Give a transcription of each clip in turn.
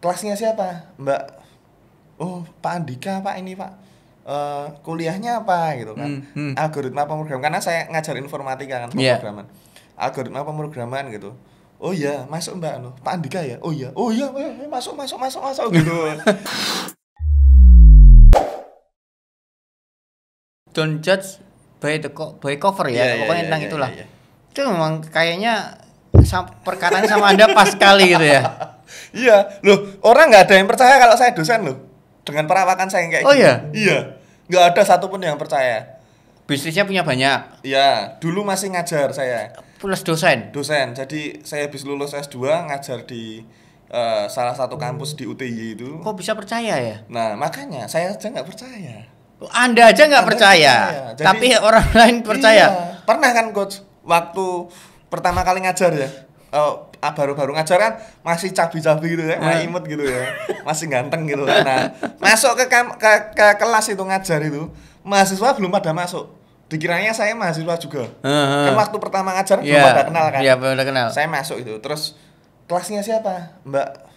kelasnya siapa Mbak oh Pak Andika Pak ini Pak uh, kuliahnya apa gitu kan hmm, hmm. algoritma pemrograman karena saya ngajar informatika kan iya. pemrograman yeah. algoritma pemrograman gitu oh iya masuk Mbak anu Pak Andika ya oh iya oh iya, iya, iya masuk masuk masuk masuk gitu don't judge by the co by cover ya yeah, pokoknya yeah, tentang yeah, itulah yeah, yeah. itu memang kayaknya perkataannya sama anda pas sekali gitu ya iya, loh orang nggak ada yang percaya kalau saya dosen loh. Dengan perawakan saya yang kayak oh, gitu. iya? Iya. Nggak ada satupun yang percaya. Bisnisnya punya banyak. Iya, dulu masih ngajar saya. Plus dosen. Dosen. Jadi saya habis lulus S2 ngajar di uh, salah satu kampus di UTY itu. Kok bisa percaya ya? Nah, makanya saya aja nggak percaya. Oh, Anda aja nggak percaya, percaya. Jadi, tapi orang lain percaya. Iya. Pernah kan coach waktu pertama kali ngajar ya? Oh, Ah, baru-baru ngajar kan masih cabi-cabi gitu ya, masih ah. imut gitu ya, masih ganteng gitu. Kan. Nah, masuk ke, ke, ke kelas itu ngajar itu, mahasiswa belum ada masuk. Dikiranya saya mahasiswa juga. Uh-huh. Kan waktu pertama ngajar yeah. belum iya, ada kenal kan. Iya, yeah, belum ada kenal. Saya masuk itu. Terus kelasnya siapa? Mbak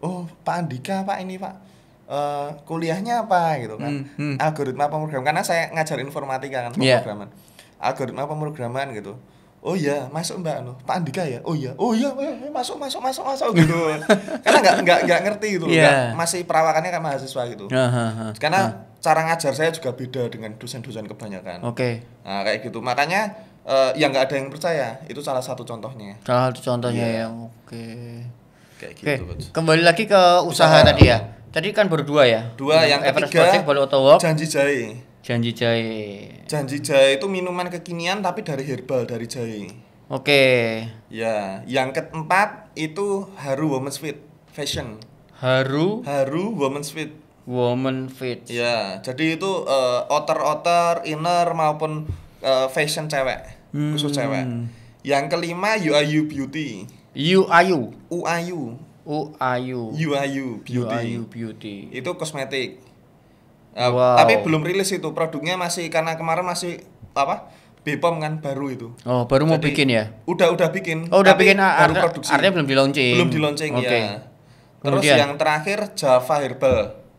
Oh, Pak Andika, Pak ini, Pak. Uh, kuliahnya apa gitu kan. Hmm, hmm. Algoritma pemrograman karena saya ngajar informatika kan iya. pemrograman. Yeah. Algoritma pemrograman gitu oh iya masuk mbak anu Pak Andika ya oh iya oh iya eh, eh, masuk masuk masuk masuk gitu karena nggak nggak nggak ngerti gitu yeah. Gak, masih perawakannya kan mahasiswa gitu uh, uh, uh, karena uh. cara ngajar saya juga beda dengan dosen-dosen kebanyakan oke okay. nah, kayak gitu makanya uh, eh, yang nggak ada yang percaya itu salah satu contohnya salah satu contohnya yeah. yang oke okay. kayak gitu kembali lagi ke usaha, usaha tadi ya tadi kan berdua ya dua yang, yang ketiga janji Jai. Janji jahe. Janji jahe itu minuman kekinian tapi dari herbal dari jahe. Oke. Okay. Ya, yang keempat itu Haru Women's Fit Fashion. Haru. Haru Women's Fit. Woman Fit. Ya, jadi itu uh, eh, outer-outer, inner maupun uh, fashion cewek, hmm. khusus cewek. Yang kelima UIU Beauty. UIU. UIU. UIU. UIU Beauty. UIU Beauty. Itu kosmetik. Eh, wow. Tapi belum rilis itu produknya masih karena kemarin masih apa? Bepom kan baru itu. Oh, baru Jadi, mau bikin ya? Udah udah bikin. Oh, udah bikin ah, baru produksi. Artinya belum di Belum di launching okay. ya. Terus Kemudian. yang terakhir Java Herbal.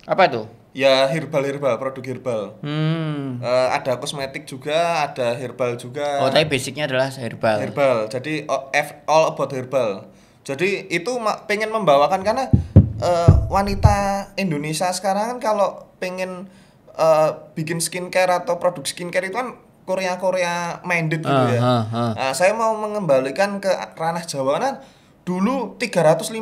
Apa itu? Ya herbal herbal produk herbal. Hmm. e, ada kosmetik juga, ada herbal juga. Oh, tapi basicnya adalah herbal. Herbal. Jadi all about herbal. Jadi itu pengen membawakan karena uh, wanita Indonesia sekarang kan kalau pengen uh, bikin skincare atau produk skincare itu kan Korea Korea minded gitu uh, ya. Uh, uh. Nah, saya mau mengembalikan ke ranah Jawa kan dulu 350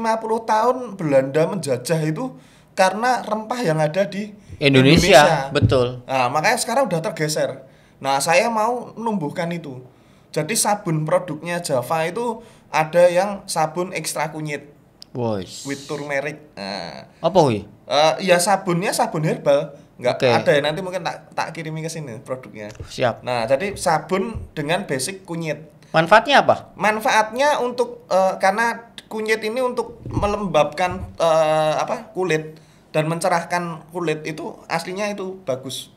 tahun Belanda menjajah itu karena rempah yang ada di Indonesia. Indonesia. Betul. Nah, makanya sekarang udah tergeser. Nah, saya mau menumbuhkan itu. Jadi sabun produknya Java itu ada yang sabun ekstra kunyit. Wois. With turmeric. Nah. Apa wi? Uh, ya sabunnya sabun herbal. Enggak okay. ada ya nanti mungkin tak tak kirimi ke sini produknya. Siap. Nah, jadi sabun dengan basic kunyit. Manfaatnya apa? Manfaatnya untuk uh, karena kunyit ini untuk melembabkan uh, apa? kulit dan mencerahkan kulit itu aslinya itu bagus.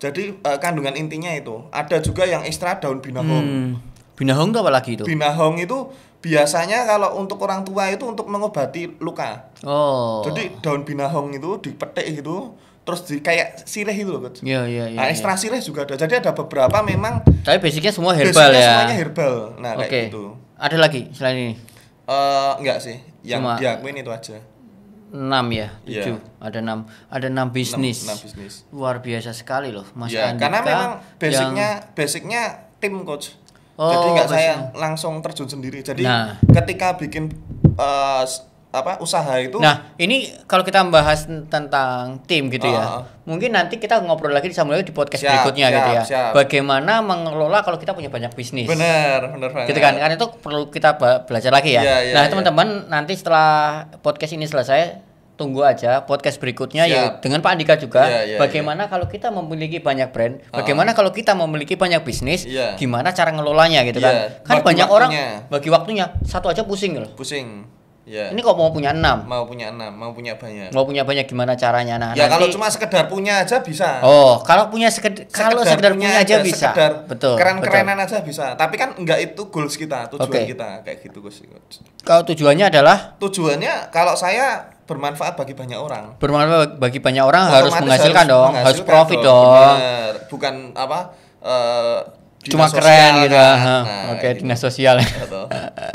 Jadi uh, kandungan intinya itu. Ada juga yang ekstra daun binahong. Hmm. Binahong itu apa lagi itu? Binahong itu biasanya kalau untuk orang tua itu untuk mengobati luka. Oh. Jadi daun binahong itu dipetik gitu, terus di kayak sirih itu loh, Coach. Iya, iya, iya. Nah, iya. ekstra sirih juga ada. Jadi ada beberapa memang Tapi basicnya semua herbal basicnya ya. semuanya herbal. Nah, okay. kayak gitu. Ada lagi selain ini? uh, enggak sih. Yang Cuma... diakuin itu aja. 6 ya, 7. Iya. Yeah. Ada 6. Ada 6 bisnis. 6, 6 bisnis. Luar biasa sekali loh Mas yeah, Andika. karena memang basicnya yang... basicnya tim coach Oh, jadi nggak saya langsung terjun sendiri. Jadi nah. ketika bikin uh, apa usaha itu. Nah ini kalau kita membahas tentang tim gitu uh, ya, mungkin nanti kita ngobrol lagi di sambil di podcast siap, berikutnya siap, gitu ya. Siap. Bagaimana mengelola kalau kita punya banyak bisnis. Benar, benar banget. Gitu kan, karena itu perlu kita belajar lagi ya. Yeah, yeah, nah iya. teman-teman yeah. nanti setelah podcast ini selesai tunggu aja podcast berikutnya ya Siap. ya dengan Pak Andika juga. Yeah, yeah, bagaimana yeah. kalau kita memiliki banyak brand? Ah. Bagaimana uh. kalau kita memiliki banyak bisnis? Yeah. Gimana cara ngelolanya gitu yeah. kan? Iya, kan bagi banyak orang bagi waktunya satu aja pusing gitu loh. Pusing. Ya. Ini kok mau punya enam? Mau punya enam, mau punya banyak. Mau punya banyak gimana caranya? Nah, ya nanti... kalau cuma sekedar punya aja bisa. Oh, kalau punya sekedar, sekedar kalau sekedar punya, punya aja, aja bisa. Sekedar betul. Keren-kerenan aja bisa. Tapi kan enggak itu goals kita, tujuan okay. kita kayak gitu Gus. Kalau tujuannya adalah? Tujuannya kalau saya bermanfaat bagi banyak orang. Bermanfaat bagi banyak orang Otomatis harus menghasilkan harus dong, menghasilkan harus profit dong. Bener. Bukan apa uh, cuma keren gitu. Kan? Nah, nah Oke, okay, gitu. dinas sosial.